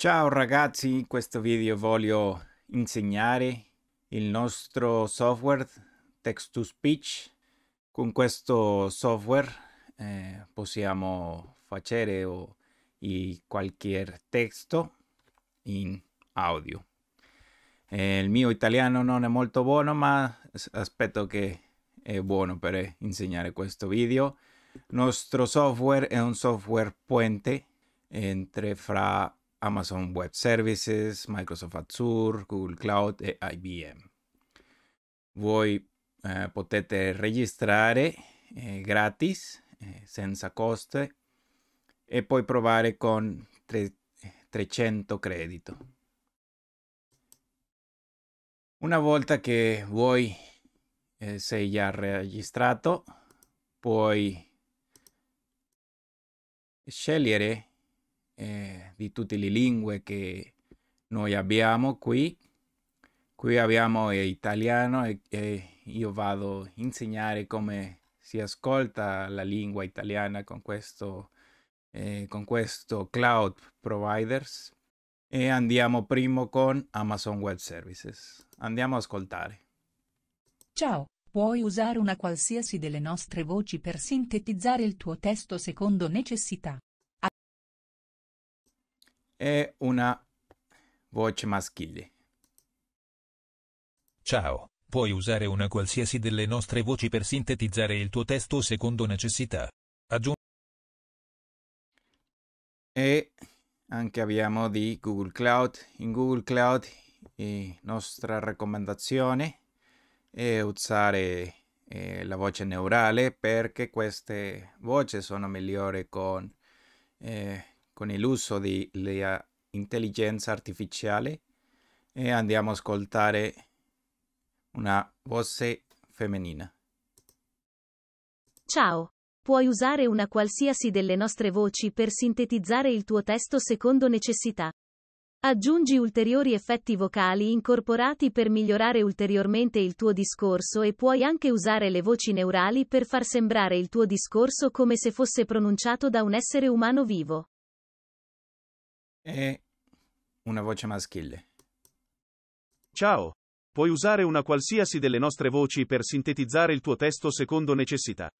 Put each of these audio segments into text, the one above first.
Ciao ragazzi, in questo video voglio insegnare il nostro software text to speech. Con questo software eh, possiamo fare o, i, qualche testo in audio. Eh, il mio italiano non è molto buono, ma aspetto che è buono per insegnare questo video. Il nostro software è un software puente entre fra Amazon Web Services, Microsoft Azure, Google Cloud e IBM. Voi eh, potete registrare eh, gratis, eh, senza coste, e poi provare con tre, 300 credito. Una volta che voi eh, sei già registrato, puoi scegliere eh, di tutte le lingue che noi abbiamo qui. Qui abbiamo eh, italiano e, e io vado a insegnare come si ascolta la lingua italiana con questo, eh, con questo cloud providers e andiamo primo con Amazon Web Services. Andiamo a ascoltare. Ciao, puoi usare una qualsiasi delle nostre voci per sintetizzare il tuo testo secondo necessità e una voce maschile. Ciao, puoi usare una qualsiasi delle nostre voci per sintetizzare il tuo testo secondo necessità. Aggiungi. E anche abbiamo di Google Cloud. In Google Cloud la nostra raccomandazione è usare eh, la voce neurale perché queste voci sono migliori con eh, con l'uso dell'intelligenza artificiale e andiamo a ascoltare una voce femminile. Ciao, puoi usare una qualsiasi delle nostre voci per sintetizzare il tuo testo secondo necessità. Aggiungi ulteriori effetti vocali incorporati per migliorare ulteriormente il tuo discorso e puoi anche usare le voci neurali per far sembrare il tuo discorso come se fosse pronunciato da un essere umano vivo e una voce maschile. Ciao! Puoi usare una qualsiasi delle nostre voci per sintetizzare il tuo testo secondo necessità.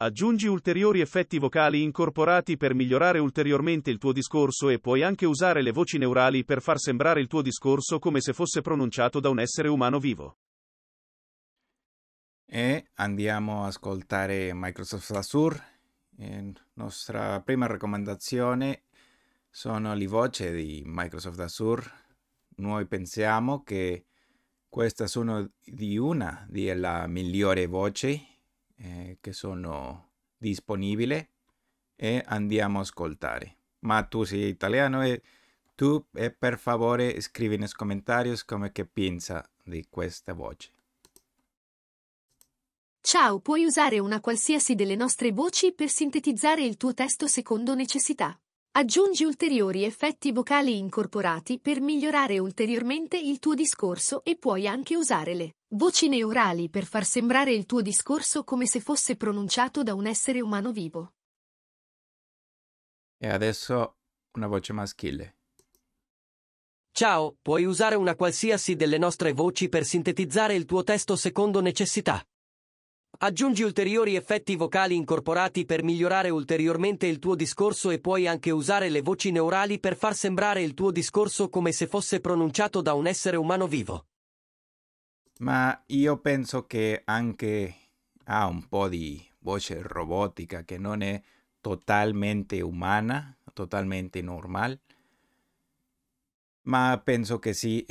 Aggiungi ulteriori effetti vocali incorporati per migliorare ulteriormente il tuo discorso e puoi anche usare le voci neurali per far sembrare il tuo discorso come se fosse pronunciato da un essere umano vivo. E andiamo a ascoltare Microsoft Azure. Eh, nostra prima raccomandazione sono le voci di Microsoft Azure. Noi pensiamo che questa sono di una delle migliori voci eh, che sono disponibili e andiamo a ascoltare. Ma tu sei italiano e tu e eh, per favore scrivi nei commenti come che pensa di questa voce. Ciao, puoi usare una qualsiasi delle nostre voci per sintetizzare il tuo testo secondo necessità. Aggiungi ulteriori effetti vocali incorporati per migliorare ulteriormente il tuo discorso e puoi anche usare le voci neurali per far sembrare il tuo discorso come se fosse pronunciato da un essere umano vivo. E adesso una voce maschile. Ciao, puoi usare una qualsiasi delle nostre voci per sintetizzare il tuo testo secondo necessità. Aggiungi ulteriori effetti vocali incorporati per migliorare ulteriormente il tuo discorso e puoi anche usare le voci neurali per far sembrare il tuo discorso come se fosse pronunciato da un essere umano vivo. Ma io penso che anche ha ah, un po' di voce robotica che non è totalmente umana, totalmente normale, ma penso che sì,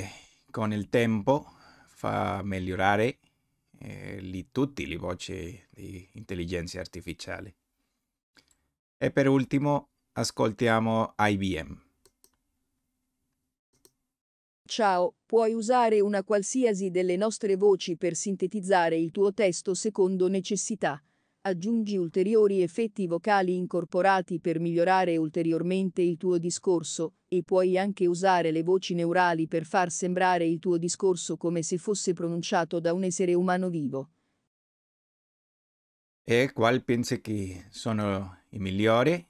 con il tempo fa migliorare eh, li, tutti li voci di intelligenza artificiale. E per ultimo ascoltiamo IBM. Ciao, puoi usare una qualsiasi delle nostre voci per sintetizzare il tuo testo secondo necessità aggiungi ulteriori effetti vocali incorporati per migliorare ulteriormente il tuo discorso, e puoi anche usare le voci neurali per far sembrare il tuo discorso come se fosse pronunciato da un essere umano vivo. E qual pensi che sono i migliori?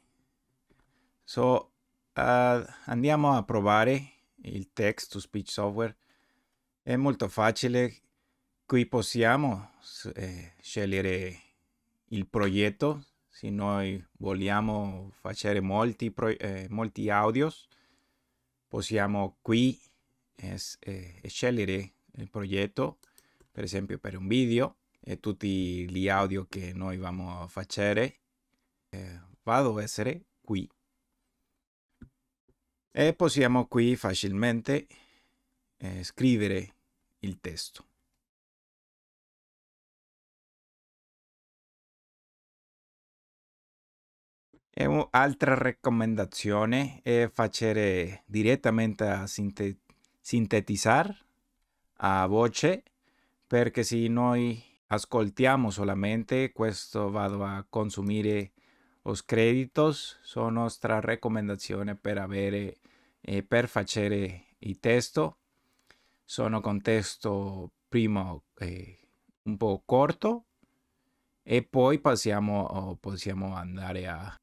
So, uh, andiamo a provare il text-to-speech software. È molto facile. Qui possiamo eh, scegliere il progetto, se noi vogliamo fare molti, eh, molti audios, possiamo qui es, eh, scegliere il progetto, per esempio per un video e tutti gli audio che noi vamo a fare eh, vado a essere qui. E possiamo qui facilmente eh, scrivere il testo. E un'altra raccomandazione è fare direttamente a sinte- sintetizzare a voce, perché se noi ascoltiamo solamente questo vado a consumire i crediti, sono nostra raccomandazione per avere e per fare il testo. Sono con testo prima eh, un po' corto e poi passiamo, possiamo andare a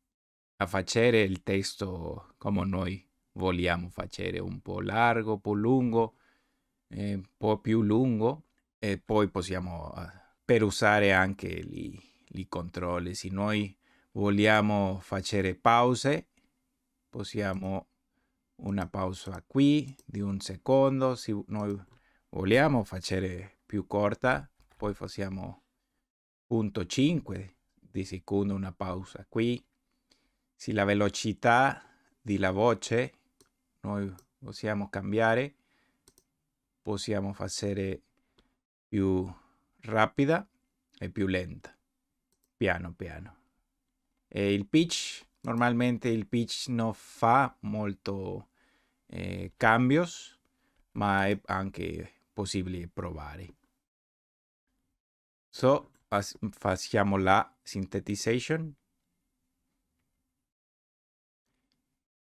a fare il testo come noi vogliamo fare, un po' largo, un po' lungo, eh, un po' più lungo e poi possiamo, eh, per usare anche i controlli, se noi vogliamo fare pause, possiamo una pausa qui di un secondo, se noi vogliamo fare più corta, poi facciamo 0.5 di secondo una pausa qui sì, la velocità della voce noi possiamo cambiare, possiamo fare più rapida e più lenta, piano piano. E il pitch, normalmente il pitch non fa molto eh, cambios, ma è anche possibile provare. So, facciamo la synthesization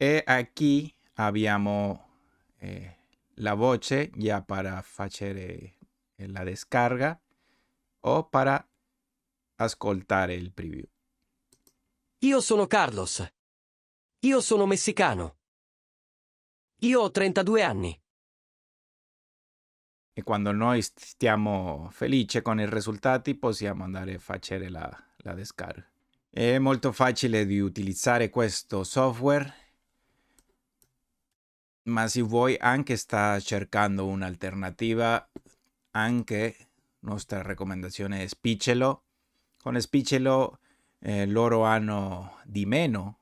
E qui abbiamo eh, la voce già per fare la descarga o per ascoltare il preview. Io sono Carlos. Io sono messicano. Io ho 32 anni. E quando noi stiamo felici con i risultati possiamo andare a fare la, la descarga. È molto facile di utilizzare questo software ma se vuoi anche sta cercando un'alternativa, anche nostra raccomandazione è Spicelo. Con Spicelo eh, loro hanno di meno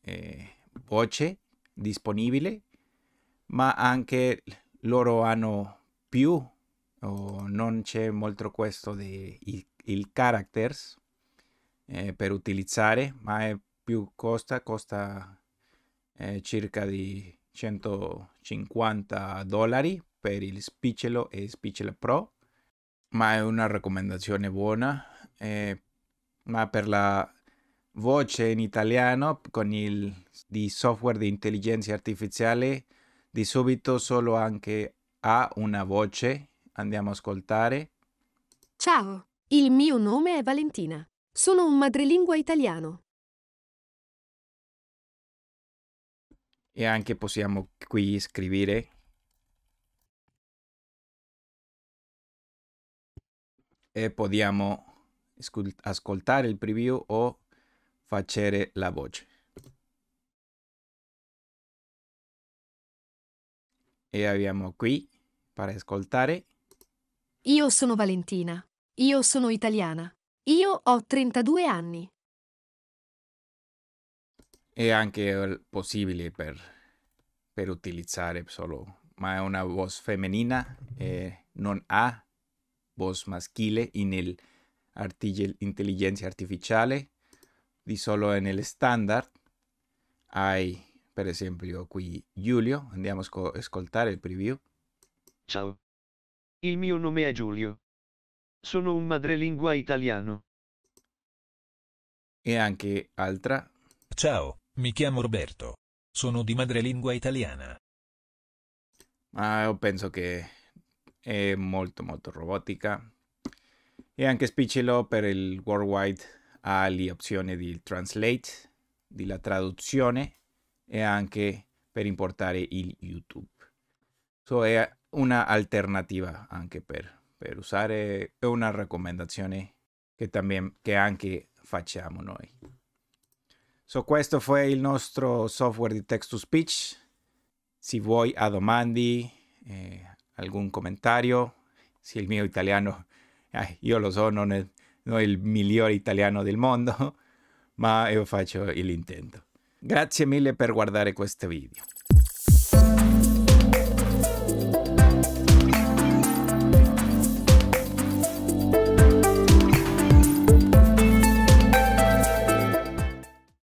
eh, voce disponibile, ma anche loro hanno più, oh, non c'è molto questo di il, il characters eh, per utilizzare, ma è più costa, costa eh, circa di 150 dollari per il Spicelo e Spicelo Pro, ma è una raccomandazione buona. Eh, ma per la voce in italiano con il di software di intelligenza artificiale di subito solo anche ha una voce. Andiamo a ascoltare. Ciao, il mio nome è Valentina. Sono un madrelingua italiano. e anche possiamo qui scrivere e possiamo ascoltare il preview o facere la voce e abbiamo qui per ascoltare io sono Valentina io sono italiana io ho 32 anni è anche ehm, possibile per, per utilizzare solo, ma è una voce femminile eh, non ha voce maschile nell'intelligenza artificiale, di solo nel standard hai per esempio qui Giulio, andiamo a ascoltare il preview. Ciao, il mio nome è Giulio, sono un madrelingua italiano. E anche altra. Ciao, mi chiamo Roberto. Sono di madrelingua italiana. Ma io penso che è molto molto robotica. E anche Spiccello per il Worldwide ha l'opzione di translate, della traduzione e anche per importare il YouTube. So è una alternativa anche per, per usare, è una raccomandazione che, también, che anche facciamo noi. So, questo fu il nostro software di text to speech. Se vuoi ha domande, eh, algún commentario, se il mio italiano, eh, io lo so, non è, non è il migliore italiano del mondo, ma io faccio l'intento. Grazie mille per guardare questo video.